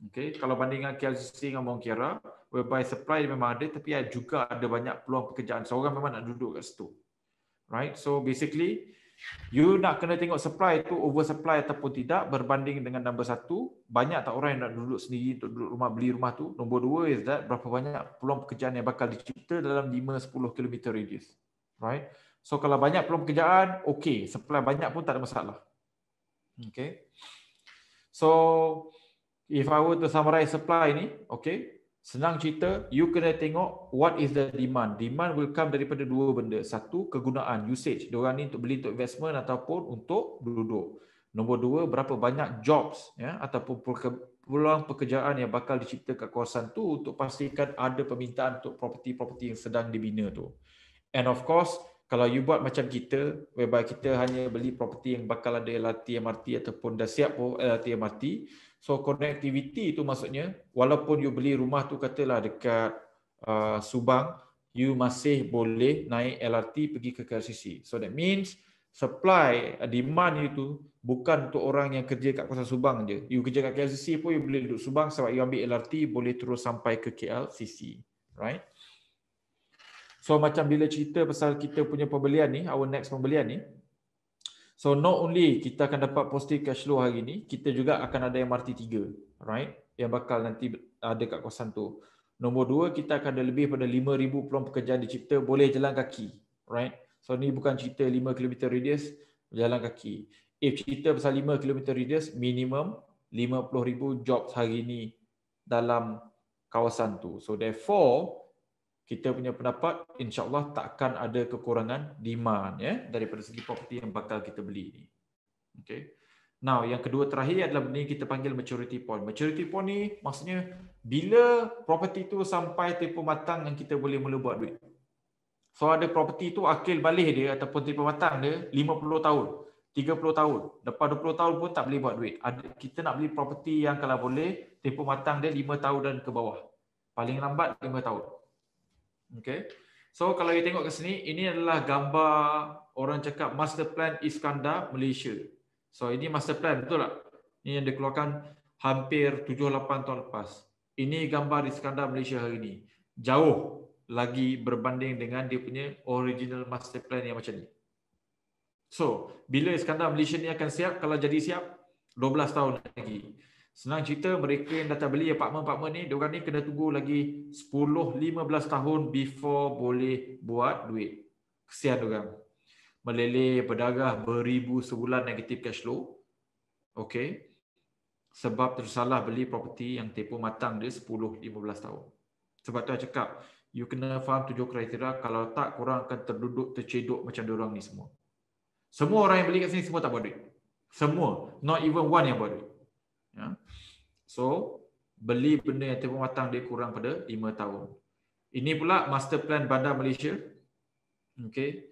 S1: okay kalau bandingkan KLCC dengan Mount Kiara whereby supply memang ada tapi juga ada banyak peluang pekerjaan seorang memang nak duduk kat situ right so basically You nak kena tengok supply tu supply ataupun tidak berbanding dengan nombor satu. Banyak tak orang yang nak duduk sendiri untuk duduk rumah beli rumah tu. Nombor dua is that berapa banyak peluang pekerjaan yang bakal dicipta dalam 5-10 km radius. Right? So kalau banyak peluang pekerjaan, okay. Supply banyak pun tak ada masalah. Okay. So if I were to summarize supply ni, okay. Senang cerita, you kena tengok what is the demand. Demand will come daripada dua benda. Satu, kegunaan, usage. Diorang ni untuk beli untuk investment ataupun untuk duduk. Nombor dua, berapa banyak jobs ya, ataupun peluang pekerjaan yang bakal dicipta kat kawasan tu untuk pastikan ada permintaan untuk property-property yang sedang dibina tu. And of course, kalau you buat macam kita, whereby kita hanya beli property yang bakal ada LRT, MRT ataupun dah siap eh, LRT, MRT, So connectivity itu maksudnya walaupun you beli rumah tu katalah dekat uh, Subang, you masih boleh naik LRT pergi ke KLCC. So that means supply uh, demand itu bukan untuk orang yang kerja kat kawasan Subang je. You kerja kat KLCC pun you boleh duduk Subang sebab you ambil LRT boleh terus sampai ke KLCC. Right? So macam bila cerita pasal kita punya pembelian ni, our next pembelian ni, So not only kita akan dapat positif cash flow hari ni, kita juga akan ada yang MRT 3, right? Yang bakal nanti ada kat kawasan tu. Nombor dua, kita akan ada lebih pada 5,000 peluang pekerjaan dicipta boleh jalan kaki, right? So ni bukan cerita 5 km radius jalan kaki. If cerita pasal 5 km radius, minimum 50,000 jobs hari ni dalam kawasan tu. So therefore, kita punya pendapat insyaallah takkan ada kekurangan demand ya daripada segi property yang bakal kita beli ni. Okey. Now yang kedua terakhir adalah benda yang kita panggil maturity point. Maturity point ni maksudnya bila property tu sampai tempoh matang yang kita boleh mula buat duit. So ada property tu akil balik dia ataupun tempoh matang dia 50 tahun, 30 tahun, lepas 20 tahun pun tak boleh buat duit. Ada kita nak beli property yang kalau boleh tempoh matang dia 5 tahun dan ke bawah. Paling lambat 5 tahun. Okay. So kalau kita tengok ke sini, ini adalah gambar orang cakap master plan Iskandar Malaysia. So ini master plan betul tak? Ini yang dikeluarkan hampir 7-8 tahun lepas. Ini gambar Iskandar Malaysia hari ini. Jauh lagi berbanding dengan dia punya original master plan yang macam ni. So, bila Iskandar Malaysia ni akan siap, kalau jadi siap, 12 tahun lagi. Senang cerita mereka yang datang beli apartment-apartment ni, diorang ni kena tunggu lagi 10-15 tahun before boleh buat duit. Kesian diorang. Meleleh pedagang beribu sebulan negatif cash flow. Okay. Sebab tersalah beli properti yang tempoh matang dia 10-15 tahun. Sebab tu saya cakap, you kena faham tujuh kriteria, kalau tak korang akan terduduk, tercedok macam orang ni semua. Semua orang yang beli kat sini semua tak buat duit. Semua. Not even one yang buat duit ya. So beli benda yang tempoh matang dia kurang pada 5 tahun. Ini pula master plan Bandar Malaysia. Okey.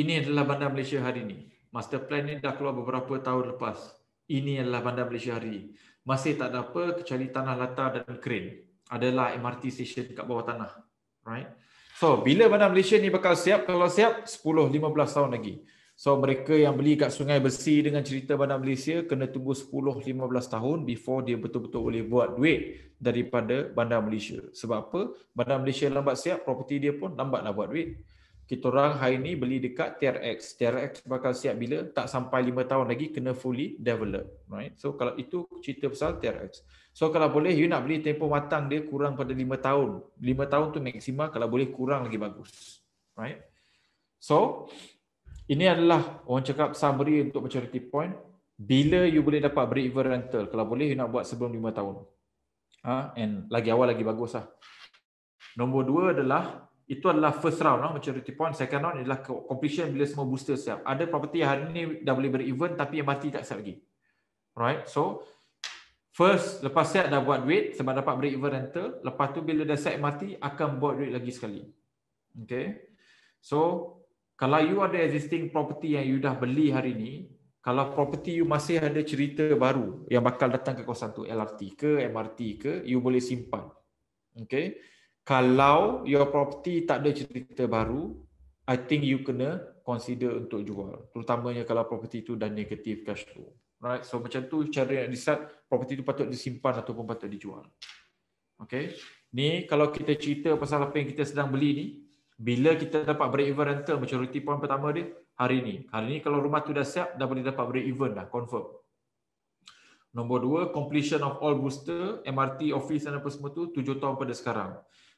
S1: Ini adalah Bandar Malaysia hari ini. Master plan ini dah keluar beberapa tahun lepas. Ini adalah Bandar Malaysia hari. Masih tak ada apa kecuali tanah latar dan crane. Adalah MRT station kat bawah tanah. Right? So, bila Bandar Malaysia ni bakal siap? Kalau siap, 10-15 tahun lagi. So mereka yang beli kat Sungai Besi dengan cerita Bandar Malaysia kena tunggu 10-15 tahun before dia betul-betul boleh buat duit daripada Bandar Malaysia. Sebab apa? Bandar Malaysia lambat siap, property dia pun lambat nak buat duit. Kita orang hari ini beli dekat TRX. TRX bakal siap bila? Tak sampai 5 tahun lagi kena fully develop. Right? So kalau itu cerita pasal TRX. So kalau boleh you nak beli tempoh matang dia kurang pada 5 tahun. 5 tahun tu maksima kalau boleh kurang lagi bagus. Right? So ini adalah orang cakap summary untuk maturity point. Bila you boleh dapat break even rental. Kalau boleh you nak buat sebelum 5 tahun. Ha? And lagi awal lagi bagus lah. Nombor dua adalah itu adalah first round lah, maturity point. Second round adalah completion bila semua booster siap. Ada property yang hari ni dah boleh break even tapi yang mati tak siap lagi. Right? So, First, lepas set dah buat duit sebab dapat break even rental. Lepas tu bila dah siap mati, akan buat duit lagi sekali. Okay. So, kalau you ada existing property yang you dah beli hari ni, kalau property you masih ada cerita baru yang bakal datang ke kawasan tu, LRT ke, MRT ke, you boleh simpan. Okay. Kalau your property tak ada cerita baru, I think you kena consider untuk jual. Terutamanya kalau property tu dah negative cash flow. Right? So macam tu cara yang decide property tu patut disimpan ataupun patut dijual. Okay. Ni kalau kita cerita pasal apa yang kita sedang beli ni, bila kita dapat break even rental maturity point pertama dia hari ini. Hari ini kalau rumah tu dah siap dah boleh dapat break even dah confirm. Nombor dua, completion of all booster, MRT, office dan apa semua tu, tujuh tahun pada sekarang.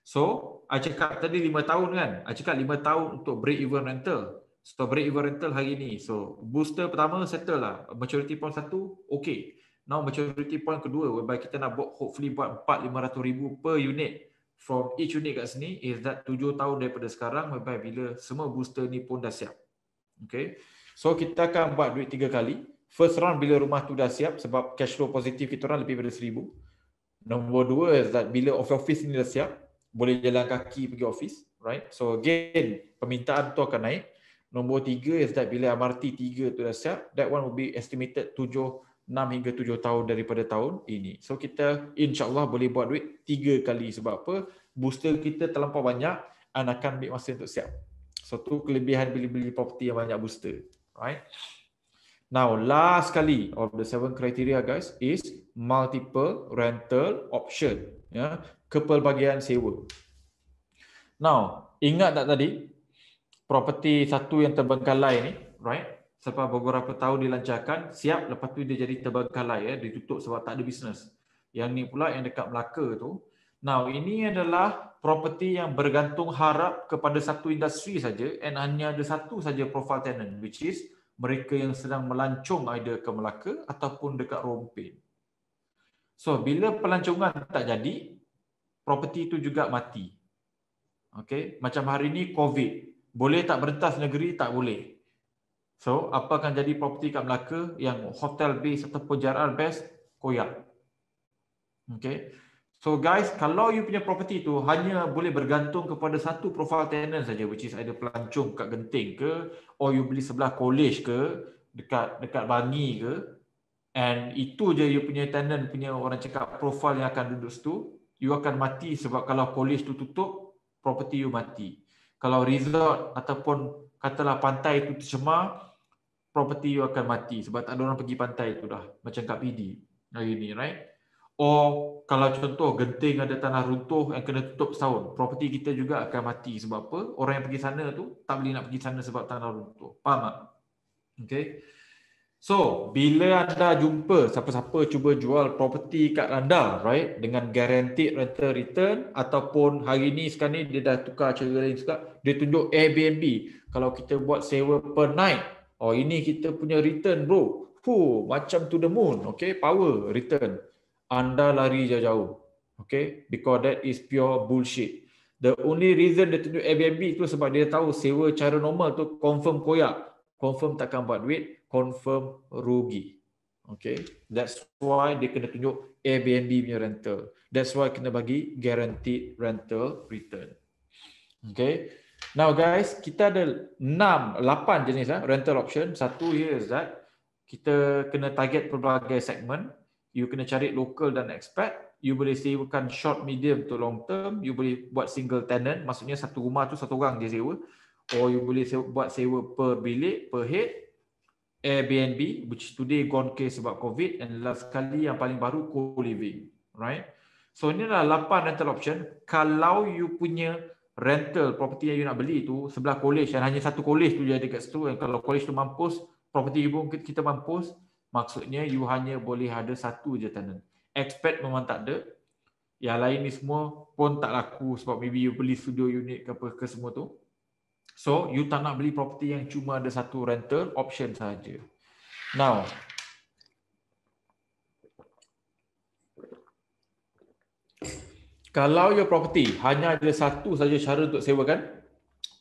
S1: So, I cakap tadi lima tahun kan? I cakap lima tahun untuk break even rental. So, break even rental hari ini. So, booster pertama settle lah. Maturity point satu, okay. Now, maturity point kedua, whereby kita nak buat, hopefully buat empat, lima ratus ribu per unit from each unit kat sini is that tujuh tahun daripada sekarang whereby bila semua booster ni pun dah siap. Okay. So kita akan buat duit tiga kali. First round bila rumah tu dah siap sebab cash flow positif kita orang lebih daripada seribu. Nombor dua is that bila office, office ni dah siap, boleh jalan kaki pergi office. Right. So again, permintaan tu akan naik. Nombor tiga is that bila MRT tiga tu dah siap, that one will be estimated tujuh 6 hingga 7 tahun daripada tahun ini. So kita insyaAllah boleh buat duit 3 kali sebab apa? Booster kita terlampau banyak dan akan ambil masa untuk siap. So tu kelebihan bila beli property yang banyak booster. Right? Now last kali of the seven criteria guys is multiple rental option. Ya, yeah, kepelbagaian sewa. Now, ingat tak tadi property satu yang terbengkalai ni, right? selepas beberapa tahun dilancarkan, siap lepas tu dia jadi terbengkalai, eh, ya. ditutup sebab tak ada bisnes. Yang ni pula yang dekat Melaka tu. Now, ini adalah property yang bergantung harap kepada satu industri saja and hanya ada satu saja profile tenant which is mereka yang sedang melancung either ke Melaka ataupun dekat Rompin. So, bila pelancongan tak jadi, property itu juga mati. Okay. Macam hari ini COVID. Boleh tak berentas negeri? Tak boleh. So, apa akan jadi property kat Melaka yang hotel base ataupun JRR base koyak. Okay. So guys, kalau you punya property tu hanya boleh bergantung kepada satu profile tenant saja which is either pelancong kat Genting ke or you beli sebelah college ke dekat dekat Bangi ke and itu je you punya tenant punya orang cakap profile yang akan duduk situ, you akan mati sebab kalau college tu tutup, property you mati. Kalau resort ataupun katalah pantai itu tercemar, property you akan mati sebab tak ada orang pergi pantai tu dah macam kat PD hari ni right or kalau contoh genting ada tanah runtuh yang kena tutup setahun property kita juga akan mati sebab apa orang yang pergi sana tu tak boleh nak pergi sana sebab tanah runtuh faham tak okay so bila anda jumpa siapa-siapa cuba jual property kat anda right dengan guaranteed rental return ataupun hari ini sekarang ni dia dah tukar cara lain juga dia tunjuk Airbnb kalau kita buat sewa per night Oh ini kita punya return bro. Hu macam to the moon. Okay power return. Anda lari jauh-jauh. Okay because that is pure bullshit. The only reason dia tunjuk Airbnb tu sebab dia tahu sewa cara normal tu confirm koyak. Confirm takkan buat duit. Confirm rugi. Okay. That's why dia kena tunjuk Airbnb punya rental. That's why kena bagi guaranteed rental return. Okay. Now guys, kita ada 6, 8 jenis lah rental option. Satu ya, that kita kena target pelbagai segmen. You kena cari local dan expat. You boleh sewakan short, medium to long term. You boleh buat single tenant. Maksudnya satu rumah tu satu orang je sewa. Or you boleh sewa, buat sewa per bilik, per head. Airbnb, which today gone case sebab COVID. And last kali yang paling baru, co-living. Right? So, inilah 8 rental option. Kalau you punya rental property yang you nak beli tu sebelah college dan hanya satu college tu je dekat situ dan kalau college tu mampus property pun kita mampus maksudnya you hanya boleh ada satu je tenant expat memang tak ada yang lain ni semua pun tak laku sebab maybe you beli studio unit ke apa ke semua tu so you tak nak beli property yang cuma ada satu rental option saja now kalau your property hanya ada satu saja cara untuk sewakan,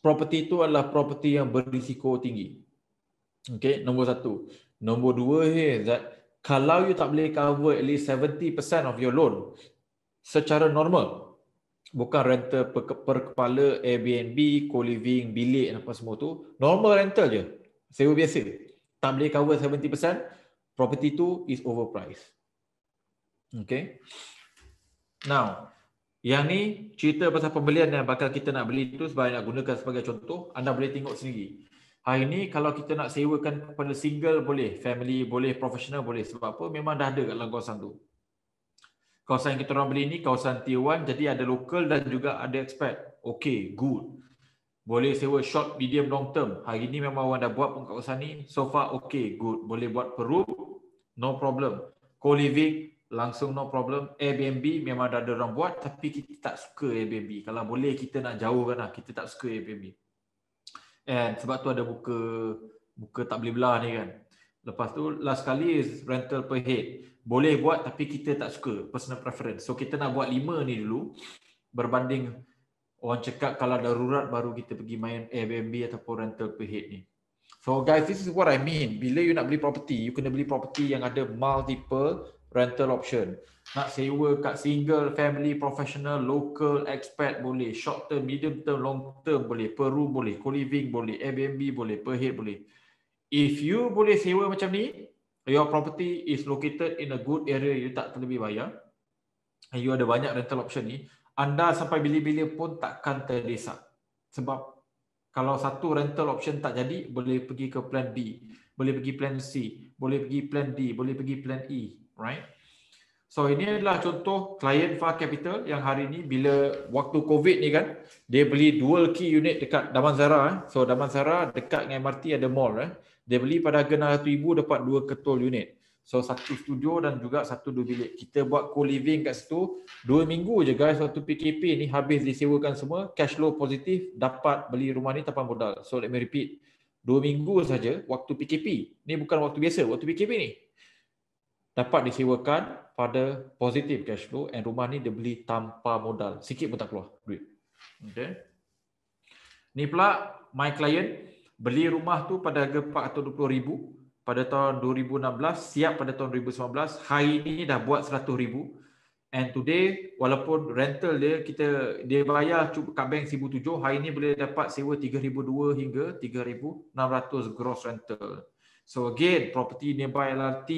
S1: property itu adalah property yang berisiko tinggi. Okay, nombor satu. Nombor dua is eh, that kalau you tak boleh cover at least 70% of your loan secara normal, bukan rental per, per kepala, Airbnb, co-living, bilik dan apa semua tu, normal rental je, sewa biasa. Tak boleh cover 70%, property tu is overpriced. Okay. Now, yang ni cerita pasal pembelian yang bakal kita nak beli tu sebab nak gunakan sebagai contoh. Anda boleh tengok sendiri. Hari ni kalau kita nak sewakan kepada single boleh, family boleh, profesional boleh. Sebab apa? Memang dah ada kat dalam kawasan tu. Kawasan yang kita orang beli ni kawasan T1 jadi ada local dan juga ada expat. Okay, good. Boleh sewa short, medium, long term. Hari ni memang orang dah buat pun kawasan ni. So far, okay, good. Boleh buat per no problem. Co-living, langsung no problem. Airbnb memang dah ada orang buat tapi kita tak suka Airbnb. Kalau boleh kita nak jauh kan lah. Kita tak suka Airbnb. And sebab tu ada buka buka tak boleh belah ni kan. Lepas tu last kali is rental per head. Boleh buat tapi kita tak suka. Personal preference. So kita nak buat lima ni dulu berbanding orang cekak. kalau darurat baru kita pergi main Airbnb ataupun rental per head ni. So guys, this is what I mean. Bila you nak beli property, you kena beli property yang ada multiple rental option. Nak sewa kat single, family, professional, local, expat boleh. Short term, medium term, long term boleh. Per room boleh. Co-living boleh. Airbnb boleh. Per head boleh. If you boleh sewa macam ni, your property is located in a good area, you tak terlebih bayar. And you ada banyak rental option ni. Anda sampai bila-bila pun takkan terdesak. Sebab kalau satu rental option tak jadi, boleh pergi ke plan B. Boleh pergi plan C. Boleh pergi plan D. Boleh pergi plan E right? So ini adalah contoh client Far Capital yang hari ini bila waktu COVID ni kan dia beli dual key unit dekat Damansara. Eh. So Damansara dekat dengan MRT ada mall. Eh. Dia beli pada harga RM600,000 dapat dua ketul unit. So satu studio dan juga satu dua bilik. Kita buat co-living kat situ. Dua minggu je guys waktu PKP ni habis disewakan semua. Cash flow positif dapat beli rumah ni tanpa modal. So let me repeat. Dua minggu saja waktu PKP. Ni bukan waktu biasa. Waktu PKP ni dapat disewakan pada positif cash flow and rumah ni dia beli tanpa modal. Sikit pun tak keluar duit. Okay. Ni pula my client beli rumah tu pada harga 420,000 pada tahun 2016 siap pada tahun 2019 hari ini dah buat 100,000 and today walaupun rental dia kita dia bayar cukup kat bank 1007 hari ini boleh dapat sewa 3002 hingga 3600 gross rental so again property nearby LRT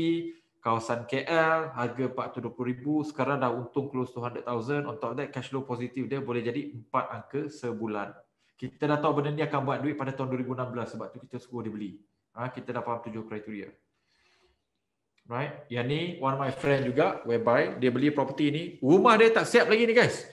S1: kawasan KL harga 420,000 sekarang dah untung close to 100,000 on top of that cash flow positif dia boleh jadi empat angka sebulan kita dah tahu benda ni akan buat duit pada tahun 2016 sebab tu kita suruh dia beli ha, kita dah faham tujuh kriteria right yang ni one of my friend juga whereby dia beli property ni rumah dia tak siap lagi ni guys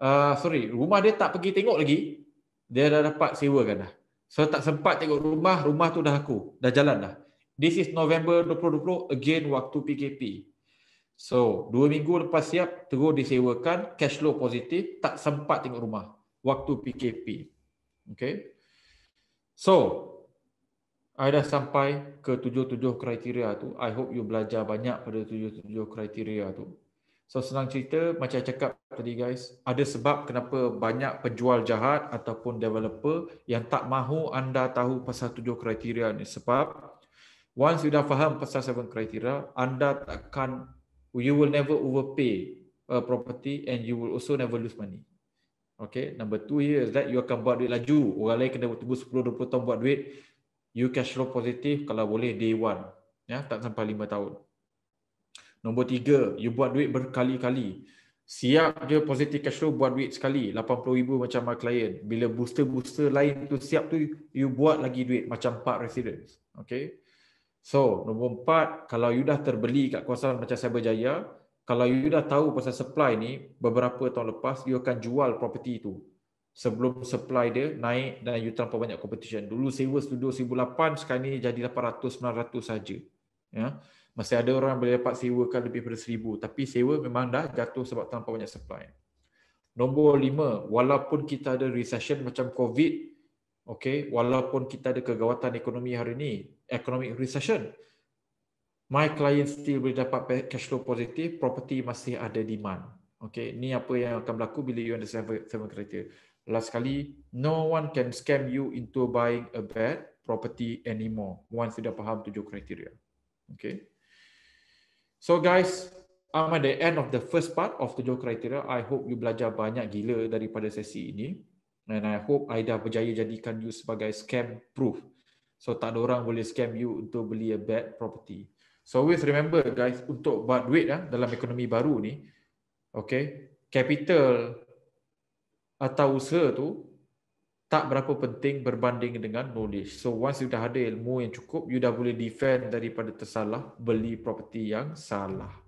S1: uh, sorry rumah dia tak pergi tengok lagi dia dah dapat sewa kan dah so tak sempat tengok rumah rumah tu dah aku dah jalan dah This is November 2020 again waktu PKP. So, dua minggu lepas siap, terus disewakan, cash flow positif, tak sempat tengok rumah waktu PKP. Okay. So, I dah sampai ke tujuh-tujuh kriteria tu. I hope you belajar banyak pada tujuh-tujuh kriteria tu. So, senang cerita, macam cakap tadi guys, ada sebab kenapa banyak penjual jahat ataupun developer yang tak mahu anda tahu pasal tujuh kriteria ni. Sebab Once you dah faham pasal seven criteria, anda takkan, you will never overpay a property and you will also never lose money. Okay, number two here is that you akan buat duit laju. Orang lain kena tubuh 10-20 tahun buat duit, you cash flow positif kalau boleh day one. Ya, tak sampai lima tahun. Nombor tiga, you buat duit berkali-kali. Siap je positive cash flow buat duit sekali. RM80,000 macam my client. Bila booster-booster lain tu siap tu, you buat lagi duit macam park residence. Okay. So, nombor empat, kalau you dah terbeli kat kawasan macam Cyberjaya, kalau you dah tahu pasal supply ni, beberapa tahun lepas, you akan jual property itu. Sebelum supply dia naik dan you terlalu banyak competition. Dulu sewa studio 1008, sekarang ni jadi 800-900 saja. Ya. Masih ada orang boleh dapat sewa sewakan lebih daripada 1000 tapi sewa memang dah jatuh sebab tanpa banyak supply. Nombor lima, walaupun kita ada recession macam COVID, okay, walaupun kita ada kegawatan ekonomi hari ini, economic recession. My client still boleh dapat cash flow positif, property masih ada demand. Okay, ni apa yang akan berlaku bila you understand seven criteria. Last kali, no one can scam you into buying a bad property anymore once you dah faham tujuh kriteria. Okay. So guys, I'm at the end of the first part of tujuh kriteria. I hope you belajar banyak gila daripada sesi ini. And I hope I dah berjaya jadikan you sebagai scam proof. So tak ada orang boleh scam you untuk beli a bad property. So always remember guys untuk buat duit ya, dalam ekonomi baru ni, okay, capital atau usaha tu tak berapa penting berbanding dengan knowledge. So once you dah ada ilmu yang cukup, you dah boleh defend daripada tersalah beli property yang salah.